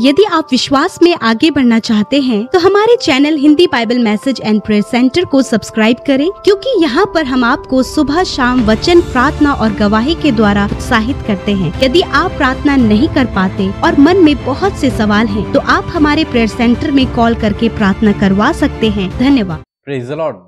यदि आप विश्वास में आगे बढ़ना चाहते हैं तो हमारे channel Hindi Bible message and prayer centre को सब्सक्राइब करें क्योंकि यहाँ पर हम आपको सुबह शाम वचन प्रार्थना और गवाही के द्वारा उत्साहित करते हैं यदि आप प्रार्थना नहीं कर पाते और मन में बहुत से सवाल हैं, तो आप हमारे प्रेयर सेंटर में कॉल करके प्रार्थना करवा सकते हैं धन्यवाद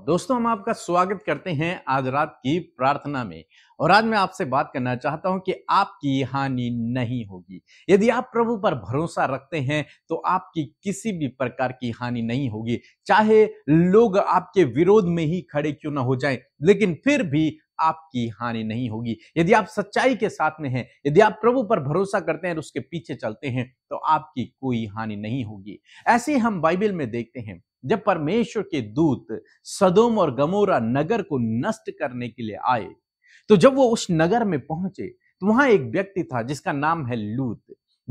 दोस्तों हम आपका स्वागत करते हैं आज रात की प्रार्थना में और आज मैं आपसे बात करना चाहता हूं कि आपकी हानि नहीं होगी यदि आप प्रभु पर भरोसा रखते हैं तो आपकी किसी भी प्रकार की हानि नहीं होगी चाहे लोग आपके विरोध में ही खड़े क्यों ना हो जाएं लेकिन फिर भी आपकी हानि नहीं होगी यदि आप सच्चाई के साथ में हैं यदि आप प्रभु पर भरोसा करते हैं और उसके पीछे चलते हैं तो आपकी कोई हानि नहीं होगी ऐसे हम बाइबल में देखते हैं जब परमेश्वर के दूत सदोम और गमोरा नगर को नष्ट करने के लिए आए तो जब वो उस नगर में पहुंचे तो वहां एक व्यक्ति था जिसका नाम है लूत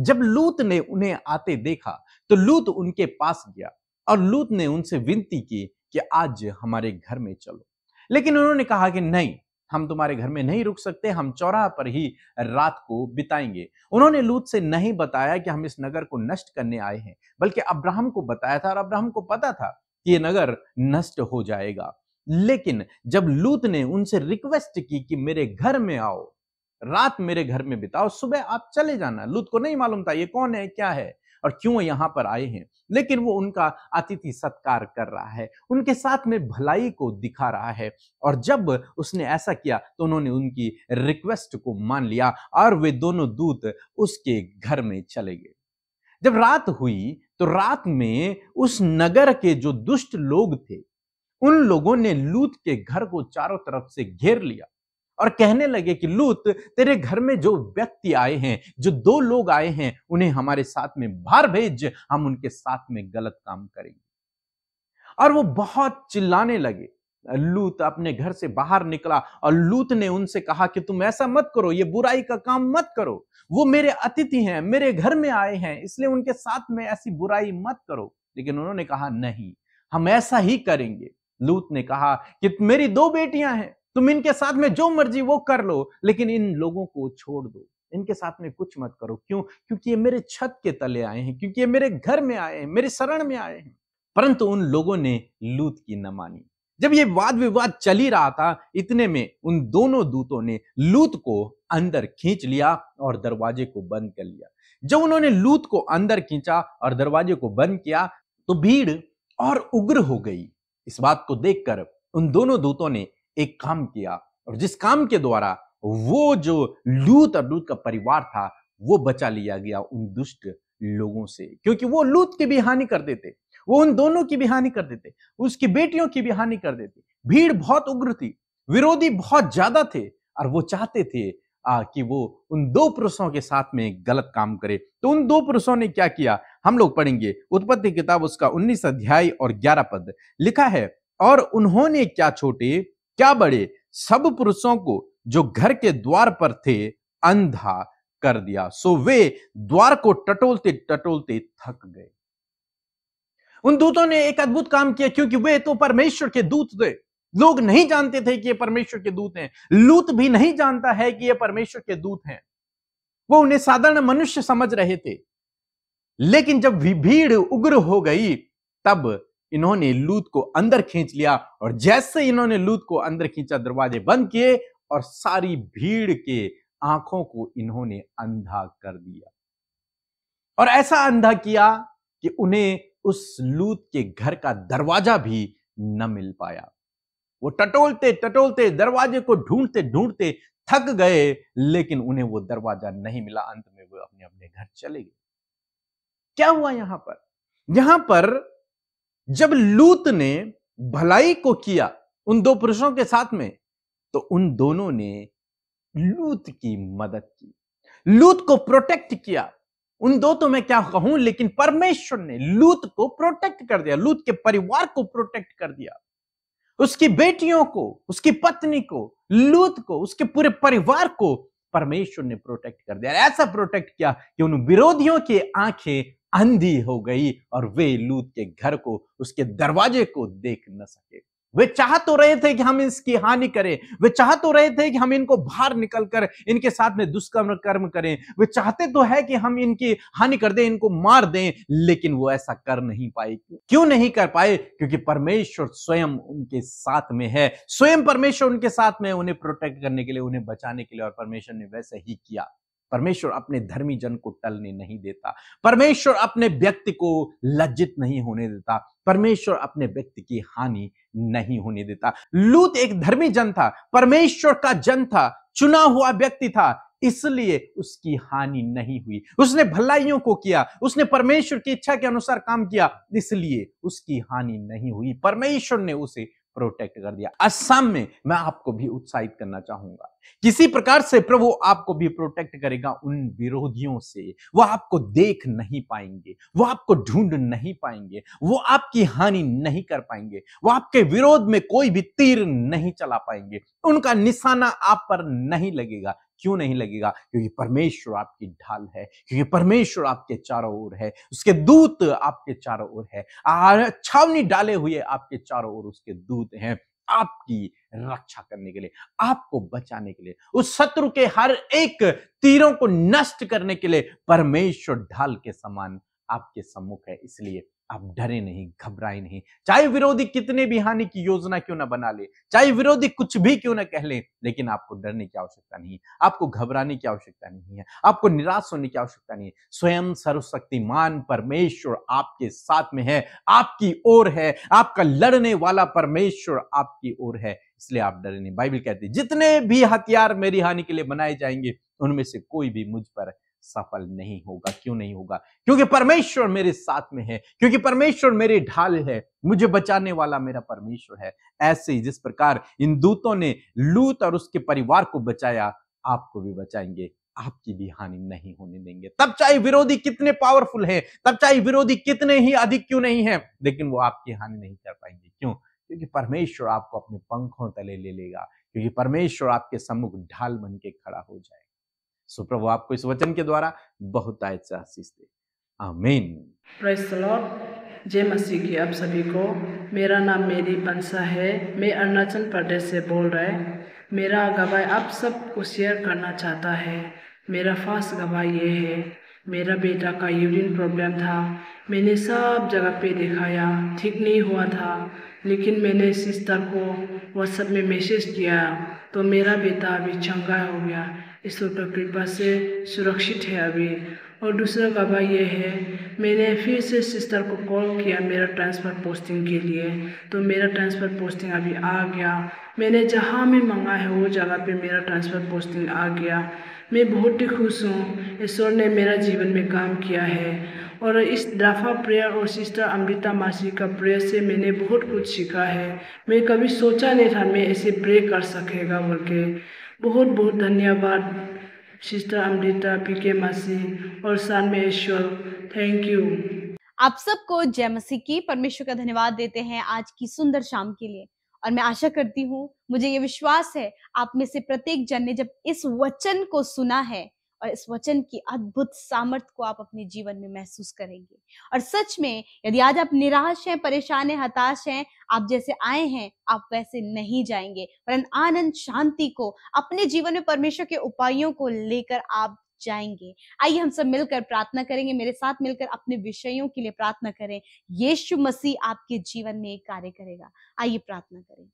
जब लूत ने उन्हें आते देखा तो लूत उनके पास गया और लूत ने उनसे विनती की कि आज हमारे घर में चलो लेकिन उन्होंने कहा कि नहीं हम तुम्हारे घर में नहीं रुक सकते हम चौराह पर ही रात को बिताएंगे उन्होंने लूत से नहीं बताया कि हम इस नगर को नष्ट करने आए हैं बल्कि अब्राहम को बताया था और अब्राहम को पता था कि ये नगर नष्ट हो जाएगा लेकिन जब लूत ने उनसे रिक्वेस्ट की कि मेरे घर में आओ रात मेरे घर में बिताओ सुबह आप चले जाना लूत को नहीं मालूम था ये कौन है क्या है और क्यों यहां पर आए हैं लेकिन वो उनका अतिथि सत्कार कर रहा है उनके साथ में भलाई को दिखा रहा है और जब उसने ऐसा किया तो उन्होंने उनकी रिक्वेस्ट को मान लिया और वे दोनों दूत उसके घर में चले गए जब रात हुई तो रात में उस नगर के जो दुष्ट लोग थे उन लोगों ने लूत के घर को चारों तरफ से घेर लिया और कहने लगे कि लूत तेरे घर में जो व्यक्ति आए हैं जो दो लोग आए हैं उन्हें हमारे साथ में बाहर भेज हम उनके साथ में गलत काम करेंगे और वो बहुत चिल्लाने लगे लूत अपने घर से बाहर निकला और लूत ने उनसे कहा कि तुम ऐसा मत करो ये बुराई का काम मत करो वो मेरे अतिथि हैं मेरे घर में आए हैं इसलिए उनके साथ में ऐसी बुराई मत करो लेकिन उन्होंने कहा नहीं हम ऐसा ही करेंगे लूत ने कहा कि मेरी दो बेटियां हैं तुम इनके साथ में जो मर्जी वो कर लो लेकिन इन लोगों को छोड़ दो इनके साथ में कुछ मत करो क्यों क्योंकि ये मेरे छत के तले आए हैं क्योंकि ये मेरे घर में आए हैं मेरे शरण में आए हैं परंतु उन लोगों ने लूत की न मानी जब ये वाद विवाद चल ही रहा था इतने में उन दोनों दूतों ने लूत को अंदर खींच लिया और दरवाजे को बंद कर लिया जब उन्होंने लूत को अंदर खींचा और दरवाजे को बंद किया तो भीड़ और उग्र हो गई इस बात को देखकर उन दोनों दूतों ने एक काम किया और जिस काम के द्वारा वो जो लूत और लूत का परिवार था वो बचा लिया गया उन दुष्ट लोगों से क्योंकि वो लूत की भी हानि कर देते वो उन दोनों की भी हानि कर देते उसकी बेटियों की भी हानि कर देते भीड़ बहुत उग्र थी विरोधी बहुत ज्यादा थे और वो चाहते थे आ, कि वो उन दो पुरुषों के साथ में गलत काम करे तो उन दो पुरुषों ने क्या किया हम लोग पढ़ेंगे उत्पत्ति किताब उसका उन्नीस अध्याय और ग्यारह पद लिखा है और उन्होंने क्या छोटे क्या बड़े सब पुरुषों को जो घर के द्वार पर थे अंधा कर दिया सो वे द्वार को टटोलते टटोलते थक गए उन दूतों ने एक अद्भुत काम किया क्योंकि वे तो परमेश्वर के दूत थे लोग नहीं जानते थे कि ये परमेश्वर के दूत हैं लूत भी नहीं जानता है कि ये परमेश्वर के दूत हैं वो उन्हें साधारण मनुष्य समझ रहे थे लेकिन जब भीड़ उग्र हो गई तब इन्होंने लूत को अंदर खींच लिया और जैसे इन्होंने लूत को अंदर खींचा दरवाजे बंद किए और सारी भीड़ के आंखों को इन्होंने अंधा कर दिया और ऐसा अंधा किया कि उन्हें उस लूत के घर का दरवाजा भी न मिल पाया वो टटोलते टटोलते दरवाजे को ढूंढते ढूंढते थक गए लेकिन उन्हें वो दरवाजा नहीं मिला अंत में वो अपने अपने घर चले गए क्या हुआ यहां पर यहां पर जब लूत ने भलाई को किया उन दो पुरुषों के साथ में तो उन दोनों ने लूत की मदद की लूत को प्रोटेक्ट किया उन दो तो मैं क्या कहूं लेकिन परमेश्वर ने लूत को प्रोटेक्ट कर दिया लूत के परिवार को प्रोटेक्ट कर दिया उसकी बेटियों को उसकी पत्नी को लूत को उसके पूरे परिवार को परमेश्वर ने प्रोटेक्ट कर दिया ऐसा प्रोटेक्ट किया कि उन विरोधियों की आंखें अंधी हो गई और वे लूत के घर को उसके दरवाजे को देख न सके वे चाह तो रहे थे कि हम इसकी हानि करें वे चाह तो रहे थे कि हम इनको बाहर निकलकर इनके साथ में दुष्कर्म कर्म करें वे चाहते तो है कि हम इनकी हानि कर दें इनको मार दें लेकिन वो ऐसा कर नहीं पाए क्यों नहीं कर पाए क्योंकि परमेश्वर स्वयं उनके साथ में है स्वयं परमेश्वर उनके साथ में उन्हें प्रोटेक्ट करने के लिए उन्हें बचाने के लिए और परमेश्वर ने वैसे ही किया परमेश्वर अपने धर्मी जन को टलने नहीं देता परमेश्वर अपने व्यक्ति को लज्जित नहीं होने देता परमेश्वर अपने व्यक्ति की हानि नहीं होने देता लूत एक धर्मी जन था परमेश्वर का जन था चुना हुआ व्यक्ति था इसलिए उसकी हानि नहीं हुई उसने भलाइयों को किया उसने परमेश्वर की इच्छा के अनुसार काम किया इसलिए उसकी हानि नहीं हुई परमेश्वर ने उसे प्रोटेक्ट कर दिया असम में मैं आपको भी उत्साहित करना चाहूंगा किसी प्रकार से प्रभु आपको भी प्रोटेक्ट करेगा उन विरोधियों से वो आपको देख नहीं पाएंगे वो आपको ढूंढ नहीं पाएंगे वो आपकी हानि नहीं कर पाएंगे वो आपके विरोध में कोई भी तीर नहीं चला पाएंगे उनका निशाना आप पर नहीं लगेगा क्यों नहीं लगेगा क्योंकि परमेश्वर आपकी ढाल है क्योंकि परमेश्वर आपके चारों ओर है उसके दूत आपके चारों ओर है छावनी डाले हुए आपके चारों ओर उसके दूत हैं आपकी रक्षा करने के लिए आपको बचाने के लिए उस शत्रु के हर एक तीरों को नष्ट करने के लिए परमेश्वर ढाल के समान आपके सम्मुख है इसलिए आप डरे नहीं घबराए नहीं चाहे विरोधी कितने भी हानि की योजना क्यों ना बना ले चाहे विरोधी कुछ भी क्यों ना कह ले लेकिन आपको डरने की आवश्यकता नहीं है आपको घबराने की आवश्यकता नहीं है आपको निराश होने की आवश्यकता नहीं है स्वयं सर्वशक्तिमान परमेश्वर आपके साथ में है आपकी ओर है आपका लड़ने वाला परमेश्वर आपकी ओर है इसलिए आप डरे नहीं बाइबिल कहते जितने भी हथियार मेरी हानि के लिए बनाए जाएंगे उनमें से कोई भी मुझ पर सफल नहीं होगा क्यों नहीं होगा क्योंकि परमेश्वर मेरे साथ में है क्योंकि परमेश्वर मेरे ढाल है मुझे बचाने वाला मेरा परमेश्वर है ऐसे ही जिस प्रकार इन दूतों ने लूत और उसके परिवार को बचाया आपको भी बचाएंगे आपकी भी हानि नहीं होने देंगे तब चाहे विरोधी कितने पावरफुल हैं तब चाहे विरोधी कितने ही अधिक क्यों नहीं है लेकिन वो आपकी हानि नहीं कर पाएंगे क्यों क्योंकि परमेश्वर आपको अपने पंखों तले ले लेगा क्योंकि परमेश्वर आपके सम्मुख ढाल बन के खड़ा हो जाएगा सो प्रभु आपको इस वचन के द्वारा बहुत आयत आशीष दे आमीन जय मसीह की आप सभी को मेरा नाम मेरी बंसा है मैं अरुणाचल प्रदेश से बोल रहा है मेरा गवाह आप सब को शेयर करना चाहता है मेरा फास्ट गवाह ये है मेरा बेटा का यूरिन प्रॉब्लम था मैंने सब जगह पे दिखाया ठीक नहीं हुआ था लेकिन मैंने सिस्टर को व्हाट्सएप में मैसेज किया तो मेरा बेटा अभी चंगा हो गया ईश्वर का कृपा से सुरक्षित है अभी और दूसरा बाबा ये है मैंने फिर से सिस्टर को कॉल किया मेरा ट्रांसफ़र पोस्टिंग के लिए तो मेरा ट्रांसफ़र पोस्टिंग अभी आ गया मैंने जहाँ में मंगा है वो जगह पे मेरा ट्रांसफ़र पोस्टिंग आ गया मैं बहुत ही खुश हूँ ईश्वर ने मेरा जीवन में काम किया है और इस दफ़ा प्रेयर और सिस्टर अमृता मासी का प्रेयर से मैंने बहुत कुछ सीखा है मैं कभी सोचा नहीं था मैं ऐसे प्रे कर सकेगा बोल के बहुत बहुत धन्यवाद सिस्टर अमृता पी के मसीह और महेश्वर थैंक यू आप सबको जय मसीह की परमेश्वर का धन्यवाद देते हैं आज की सुंदर शाम के लिए और मैं आशा करती हूँ मुझे ये विश्वास है आप में से प्रत्येक जन ने जब इस वचन को सुना है और इस वचन की अद्भुत सामर्थ्य को आप अपने जीवन में महसूस करेंगे और सच में यदि आज आप निराश हैं परेशान हैं हताश हैं आप जैसे आए हैं आप वैसे नहीं जाएंगे पर आनंद शांति को अपने जीवन में परमेश्वर के उपायों को लेकर आप जाएंगे आइए हम सब मिलकर प्रार्थना करेंगे मेरे साथ मिलकर अपने विषयों के लिए प्रार्थना करें यीशु मसीह आपके जीवन में कार्य करेगा आइए प्रार्थना करें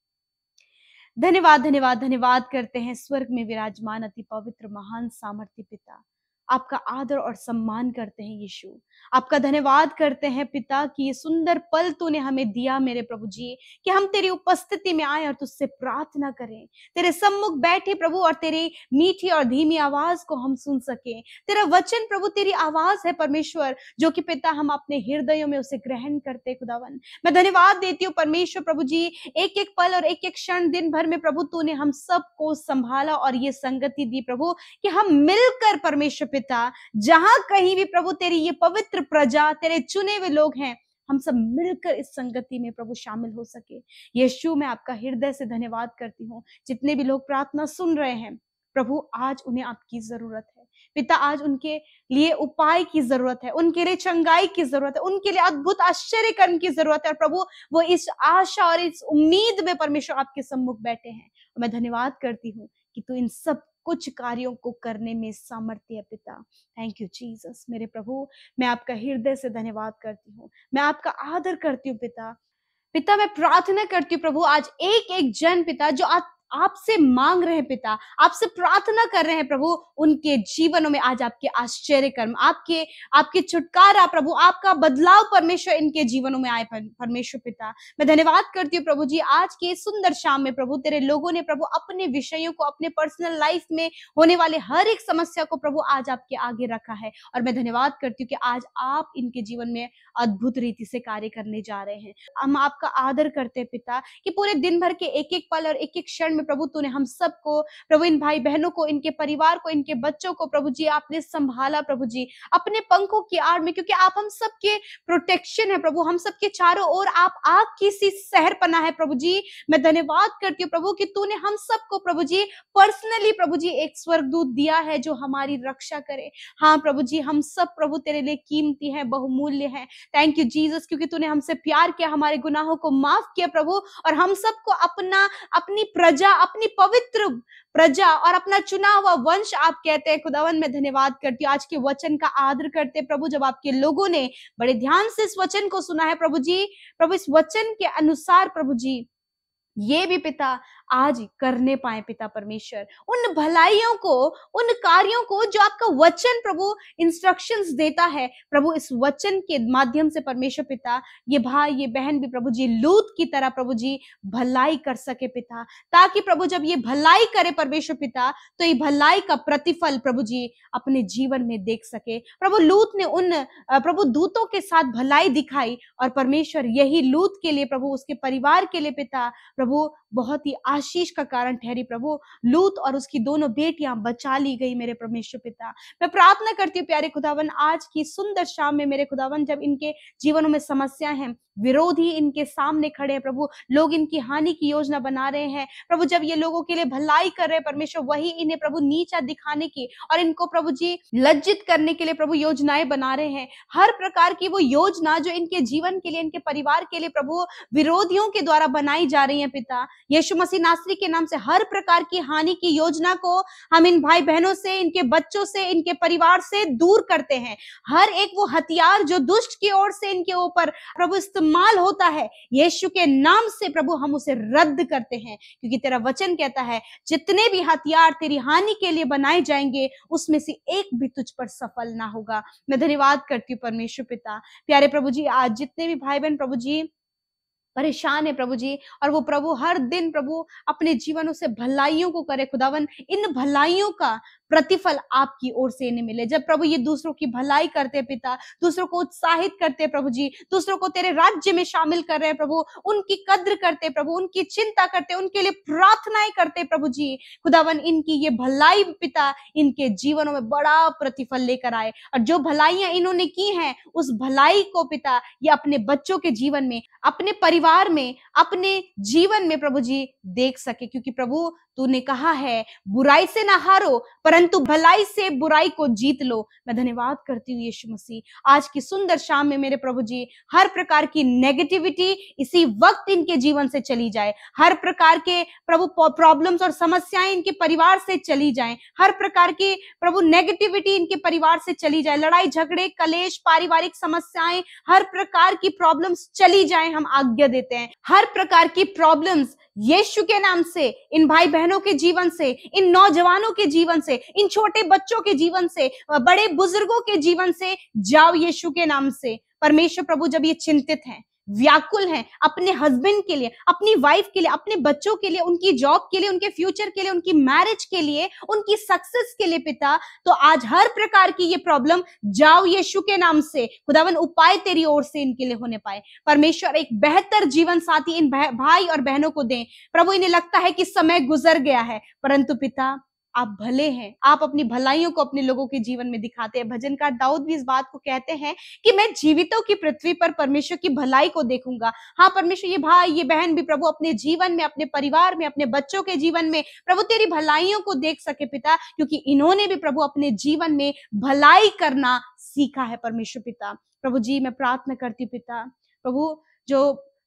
धन्यवाद धन्यवाद धन्यवाद करते हैं स्वर्ग में विराजमान अति पवित्र महान सामर्थ्य पिता आपका आदर और सम्मान करते हैं यीशु आपका धन्यवाद करते हैं पिता कि ये सुंदर पल तूने हमें दिया मेरे प्रभु जी कि हम तेरी उपस्थिति में आए और तुझसे प्रार्थना करें तेरे सम्मुख बैठे प्रभु और तेरी मीठी और धीमी आवाज को हम सुन सके तेरा वचन प्रभु तेरी आवाज है परमेश्वर जो कि पिता हम अपने हृदयों में उसे ग्रहण करते खुदावन मैं धन्यवाद देती हूँ परमेश्वर प्रभु जी एक एक पल और एक एक क्षण दिन भर में प्रभु तूने हम सबको संभाला और ये संगति दी प्रभु कि हम मिलकर परमेश्वर पिता जहां कहीं भी प्रभु तेरी ये पवित्र प्रजा तेरे चुने हुए लोग हैं हम सब मिलकर इस संगति में प्रभु शामिल हो सके यीशु मैं आपका हृदय से धन्यवाद करती हूँ जितने भी लोग प्रार्थना सुन रहे हैं प्रभु आज उन्हें आपकी जरूरत है पिता आज उनके लिए उपाय की जरूरत है उनके लिए चंगाई की जरूरत है उनके लिए अद्भुत आश्चर्य कर्म की जरूरत है और प्रभु वो इस आशा और इस उम्मीद में परमेश्वर आपके सम्मुख बैठे हैं और मैं धन्यवाद करती हूँ कि तू इन सब कुछ कार्यों को करने में सामर्थ्य है पिता थैंक यू जीसस मेरे प्रभु मैं आपका हृदय से धन्यवाद करती हूँ मैं आपका आदर करती हूँ पिता पिता मैं प्रार्थना करती हूँ प्रभु आज एक एक जन पिता जो आज आपसे मांग रहे हैं पिता आपसे प्रार्थना कर रहे हैं प्रभु उनके जीवनों में आज आपके आश्चर्य कर्म आपके आपके छुटकारा प्रभु आपका बदलाव परमेश्वर इनके जीवनों में आए परमेश्वर पिता मैं धन्यवाद करती हूँ प्रभु जी आज के सुंदर शाम में प्रभु तेरे लोगों ने प्रभु अपने विषयों को अपने पर्सनल लाइफ में होने वाले हर एक समस्या को प्रभु आज आपके आगे रखा है और मैं धन्यवाद करती हूँ कि आज आप इनके जीवन में अद्भुत रीति से कार्य करने जा रहे हैं हम आपका आदर करते हैं पिता कि पूरे दिन भर के एक एक पल और एक एक क्षण में प्रभु तूने हम सबको प्रभु इन भाई बहनों को इनके परिवार को इनके बच्चों को प्रभु जी आपने संभाला प्रभु जी अपने पंखों की आड़ में क्योंकि आप हम सबके प्रोटेक्शन है प्रभु हम सबके चारों ओर आप आग की सी सहर पना है प्रभु जी मैं धन्यवाद करती हूँ प्रभु की तूने हम सबको प्रभु जी पर्सनली प्रभु जी एक स्वर्गदूत दिया है जो हमारी रक्षा करे हाँ प्रभु जी हम सब प्रभु तेरे लिए कीमती है बहुमूल्य है थैंक यू जीसस क्योंकि तूने हमसे प्यार किया हमारे गुनाहों को माफ किया प्रभु और हम सबको अपना अपनी प्रजा प्रजा अपनी पवित्र प्रजा और अपना चुना हुआ वंश आप कहते हैं खुदावन में धन्यवाद करती हूँ आज के वचन का आदर करते प्रभु जब आपके लोगों ने बड़े ध्यान से इस वचन को सुना है प्रभु जी प्रभु इस वचन के अनुसार प्रभु जी ये भी पिता आज करने पाए पिता परमेश्वर उन भलाइयों को उन कार्यों को जो आपका वचन प्रभु इंस्ट्रक्शंस देता है प्रभु इस वचन के माध्यम से परमेश्वर पिता ये भाई ये बहन भी प्रभु जी लूत की तरह प्रभु जी भलाई कर सके पिता ताकि प्रभु जब ये भलाई करे परमेश्वर पिता तो ये भलाई का प्रतिफल प्रभु जी अपने जीवन में देख सके प्रभु लूत ने उन प्रभु दूतों के साथ भलाई दिखाई और परमेश्वर यही लूत के लिए प्रभु उसके परिवार के लिए पिता प्रभु बहुत ही आशीष का कारण ठहरी प्रभु लूत और उसकी दोनों बेटियां बचा ली गई मेरे परमेश्वर पिता मैं प्रार्थना करती हूँ प्यारे खुदावन आज की सुंदर शाम में मेरे खुदावन जब इनके जीवनों में समस्या है विरोधी इनके सामने खड़े हैं प्रभु लोग इनकी हानि की योजना बना रहे हैं प्रभु जब ये लोगों के लिए भलाई कर रहे हैं परमेश्वर वही इन्हें प्रभु नीचा दिखाने की और इनको प्रभु जी लज्जित करने के लिए प्रभु योजनाएं बना रहे हैं हर प्रकार की वो योजना जो इनके जीवन के लिए इनके परिवार के लिए प्रभु विरोधियों के द्वारा बनाई जा रही है पिता यीशु मसीह नास्त्री के नाम से हर प्रकार की हानि की योजना को हम इन भाई बहनों से इनके बच्चों से इनके परिवार से दूर करते हैं हर एक वो हथियार जो दुष्ट की ओर से इनके ऊपर प्रभु इस्तेमाल इस्तेमाल होता है यीशु के नाम से प्रभु हम उसे रद्द करते हैं क्योंकि तेरा वचन कहता है जितने भी हथियार तेरी हानि के लिए बनाए जाएंगे उसमें से एक भी तुझ पर सफल ना होगा मैं धन्यवाद करती हूँ परमेश्वर पिता प्यारे प्रभु जी आज जितने भी भाई बहन प्रभु जी परेशान है प्रभु जी और वो प्रभु हर दिन प्रभु अपने जीवनों से भलाइयों को करे खुदावन इन भलाइयों का प्रतिफल आपकी ओर से नहीं मिले जब प्रभु ये दूसरों की भलाई करते हैं पिता दूसरों को उत्साहित करते हैं प्रभु जी दूसरों को तेरे राज्य में शामिल कर रहे हैं प्रभु उनकी कद्र करते प्रभु उनकी चिंता करते उनके लिए प्रार्थनाएं करते प्रभु जी खुदावन इनकी ये भलाई पिता इनके जीवनों में बड़ा प्रतिफल लेकर आए और जो भलाइयां इन्होंने की हैं उस भलाई को पिता ये अपने बच्चों के जीवन में अपने परिवार में अपने जीवन में प्रभु जी देख सके क्योंकि प्रभु तूने कहा है बुराई से ना हारो परंतु भलाई से बुराई को जीत लो मैं धन्यवाद करती हूँ यीशु मसीह आज की सुंदर शाम में मेरे प्रभु जी हर प्रकार की नेगेटिविटी इसी वक्त इनके जीवन से चली जाए हर प्रकार के प्रभु प्रॉब्लम्स और समस्याएं इनके परिवार से चली जाए हर प्रकार की प्रभु नेगेटिविटी इनके परिवार से चली जाए लड़ाई झगड़े कलेश पारिवारिक समस्याएं हर प्रकार की प्रॉब्लम्स चली जाए हम आज्ञा देते हैं हर प्रकार की प्रॉब्लम्स यीशु के नाम से इन भाई बहन बहनों के जीवन से इन नौजवानों के जीवन से इन छोटे बच्चों के जीवन से बड़े बुजुर्गों के जीवन से जाओ यीशु के नाम से परमेश्वर प्रभु जब ये चिंतित हैं व्याकुल हैं अपने हस्बैंड के लिए अपनी वाइफ के लिए अपने बच्चों के लिए उनकी जॉब के लिए उनके फ्यूचर के लिए उनकी मैरिज के लिए उनकी सक्सेस के लिए पिता तो आज हर प्रकार की ये प्रॉब्लम जाओ यीशु के नाम से खुदावन उपाय तेरी ओर से इनके लिए होने पाए परमेश्वर एक बेहतर जीवन साथी इन भाई और बहनों को दें प्रभु इन्हें लगता है कि समय गुजर गया है परंतु पिता आप भले हैं आप अपनी भलाइयों को अपने लोगों के जीवन में दिखाते हैं भजनकार दाऊद भी इस बात को कहते हैं कि मैं जीवितों की पृथ्वी पर परमेश्वर की भलाई को देखूंगा हाँ परमेश्वर ये भाई ये बहन भी प्रभु अपने जीवन में अपने परिवार में अपने बच्चों के जीवन में प्रभु तेरी भलाइयों को देख सके पिता क्योंकि इन्होंने भी प्रभु अपने जीवन में भलाई करना सीखा है परमेश्वर पिता प्रभु जी मैं प्रार्थना करती पिता प्रभु जो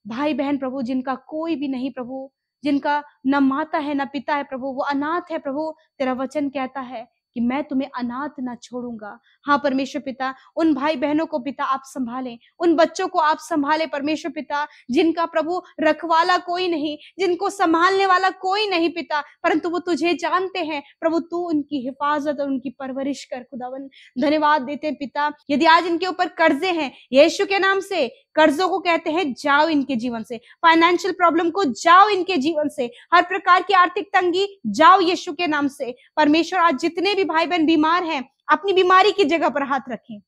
भाई बहन प्रभु जिनका कोई भी नहीं प्रभु जिनका न माता है न पिता है प्रभु वो अनाथ है प्रभु तेरा वचन कहता है कि मैं तुम्हें अनाथ ना छोड़ूंगा हाँ परमेश्वर पिता उन भाई बहनों को पिता आप संभालें उन बच्चों को आप संभालें परमेश्वर पिता जिनका प्रभु रखवाला कोई नहीं जिनको संभालने वाला कोई नहीं पिता परंतु वो तुझे जानते हैं प्रभु तू उनकी हिफाजत और उनकी परवरिश कर खुदावन धन्यवाद देते हैं पिता यदि आज इनके ऊपर कर्जे हैं यीशु के नाम से कर्जों को कहते हैं जाओ इनके जीवन से फाइनेंशियल प्रॉब्लम को जाओ इनके जीवन से हर प्रकार की आर्थिक तंगी जाओ यीशु के नाम से परमेश्वर आज जितने भी भाई बहन बीमार हैं अपनी बीमारी की जगह पर हाथ रखें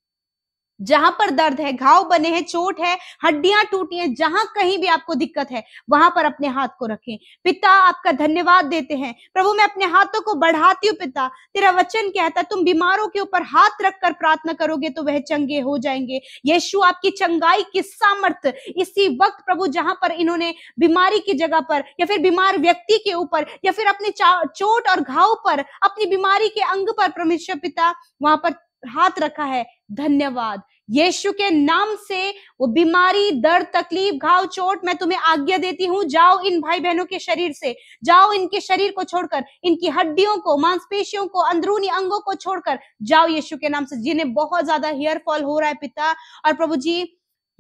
जहां पर दर्द है घाव बने हैं चोट है हड्डियां टूटी हैं जहां कहीं भी आपको दिक्कत है वहां पर अपने हाथ को रखें पिता आपका धन्यवाद देते हैं प्रभु मैं अपने हाथों को बढ़ाती हूँ पिता तेरा वचन कहता है तुम बीमारों के ऊपर हाथ रखकर प्रार्थना करोगे तो वह चंगे हो जाएंगे यीशु आपकी चंगाई की सामर्थ इसी वक्त प्रभु जहां पर इन्होंने बीमारी की जगह पर या फिर बीमार व्यक्ति के ऊपर या फिर अपने चोट और घाव पर अपनी बीमारी के अंग पर परमेश्वर पिता वहां पर हाथ रखा है धन्यवाद यीशु के नाम से वो बीमारी दर्द तकलीफ घाव चोट मैं तुम्हें आज्ञा देती हूँ जाओ इन भाई बहनों के शरीर से जाओ इनके शरीर को छोड़कर इनकी हड्डियों को मांसपेशियों को अंदरूनी अंगों को छोड़कर जाओ यीशु के नाम से जिन्हें बहुत ज्यादा हेयर फॉल हो रहा है पिता और प्रभु जी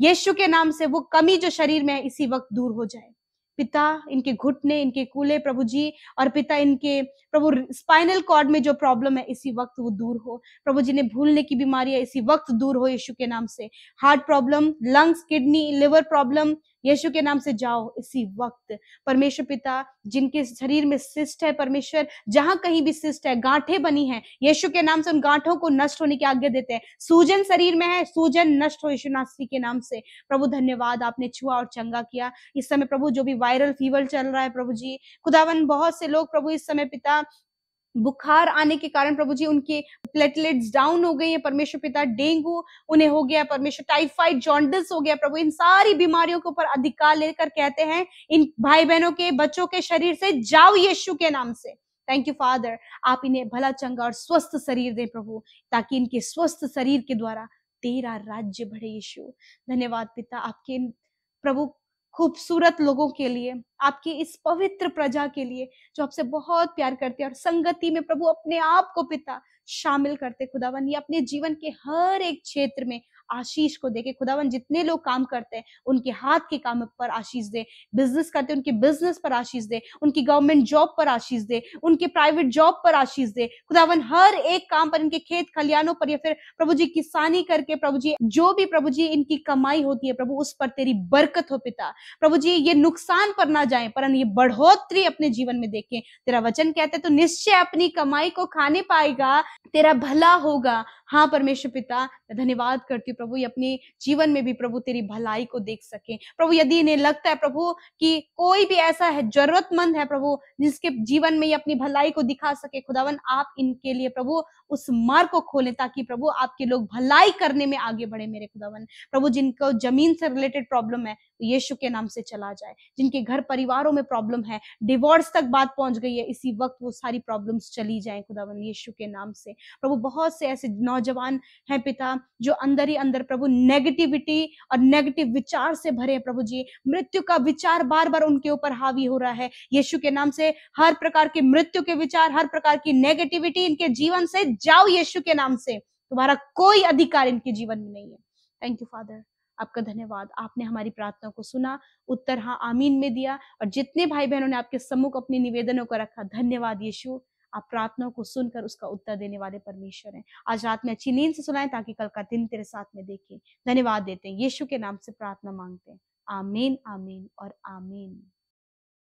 यीशु के नाम से वो कमी जो शरीर में है इसी वक्त दूर हो जाए पिता इनके घुटने इनके कूले प्रभु जी और पिता इनके प्रभु स्पाइनल कॉर्ड में जो प्रॉब्लम है इसी वक्त वो दूर हो प्रभु जी ने भूलने की बीमारी है इसी वक्त दूर हो यीशु के नाम से heart problem lungs kidney liver problem Yeshu के नाम से जाओ इसी वक्त परमेश्वर पिता जिनके शरीर में सिस्ट है परमेश्वर जहां कहीं भी सिस्ट है गांठे बनी है यीशु के नाम से उन गांठों को नष्ट होने की आज्ञा देते हैं सूजन शरीर में है सूजन नष्ट हो यीशु नास्त्री के नाम से प्रभु धन्यवाद आपने छुआ और चंगा किया इस समय प्रभु जो भी वायरल फीवर चल रहा है प्रभु जी खुदावन बहुत से लोग प्रभु इस समय पिता बुखार आने के कारण प्रभु जी उनके प्लेटलेट्स डाउन हो गई है परमेश्वर पिता डेंगू उन्हें हो गया परमेश्वर टाइफाइड जॉन्डिस हो गया प्रभु इन सारी बीमारियों के ऊपर अधिकार लेकर कहते हैं इन भाई बहनों के बच्चों के शरीर से जाओ यीशु के नाम से थैंक यू फादर आप इन्हें भला चंगा और स्वस्थ शरीर दें प्रभु ताकि इनके स्वस्थ शरीर के द्वारा तेरा राज्य बढ़े यीशु धन्यवाद पिता आपके प्रभु खूबसूरत लोगों के लिए आपकी इस पवित्र प्रजा के लिए जो आपसे बहुत प्यार करते हैं और संगति में प्रभु अपने आप को पिता शामिल करते खुदावन ये अपने जीवन के हर एक क्षेत्र में आशीष को दे के खुदावन जितने लोग काम करते हैं उनके हाथ के काम पर आशीष दे बिजनेस करते हैं उनके बिजनेस पर आशीष दे उनकी गवर्नमेंट जॉब पर आशीष दे उनके प्राइवेट जॉब पर आशीष दे खुदावन हर एक काम पर इनके खेत खलियानों पर या फिर प्रभु जी किसानी करके प्रभु जी जो भी प्रभु जी इनकी कमाई होती है प्रभु उस पर तेरी बरकत हो पिता प्रभु जी ये नुकसान पर ना जाए पर ये बढ़ोतरी अपने जीवन में देखें तेरा वचन कहते तो निश्चय अपनी कमाई को खाने पाएगा तेरा भला होगा हाँ परमेश्वर पिता मैं धन्यवाद करती हूँ प्रभु ये अपने जीवन में भी प्रभु तेरी भलाई को देख सके प्रभु यदि इन्हें लगता है प्रभु कि कोई भी ऐसा है जरूरतमंद है प्रभु जिसके जीवन में ये अपनी भलाई को दिखा सके खुदावन आप इनके लिए प्रभु उस मार्ग को खोलें ताकि प्रभु आपके लोग भलाई करने में आगे बढ़े मेरे खुदावन प्रभु जिनको जमीन से रिलेटेड प्रॉब्लम है यीशु के नाम से चला जाए जिनके घर परिवारों में प्रॉब्लम है डिवोर्स तक बात पहुंच गई है इसी वक्त वो सारी प्रॉब्लम्स चली जाए खुदावन यीशु के नाम से प्रभु बहुत से ऐसे नौजवान हैं पिता जो अंदर ही अंदर प्रभु नेगेटिविटी और नेगेटिव विचार से भरे हैं प्रभु जी मृत्यु का विचार बार बार उनके ऊपर हावी हो रहा है यीशु के नाम से हर प्रकार की मृत्यु के विचार हर प्रकार की नेगेटिविटी इनके जीवन से जाओ यीशु के नाम से तुम्हारा कोई अधिकार इनके जीवन में नहीं है थैंक यू फादर आपका धन्यवाद आपने हमारी प्रार्थना को सुना उत्तर हाँ आमीन में दिया और जितने भाई बहनों ने आपके सम्मुख अपने निवेदनों को रखा धन्यवाद यीशु आप प्रार्थनाओं को सुनकर उसका उत्तर देने वाले परमेश्वर हैं आज रात में अच्छी नींद से सुनाए ताकि कल का दिन तेरे साथ में देखें धन्यवाद देते हैं यीशु के नाम से प्रार्थना मांगते हैं आमीन आमीन और आमीन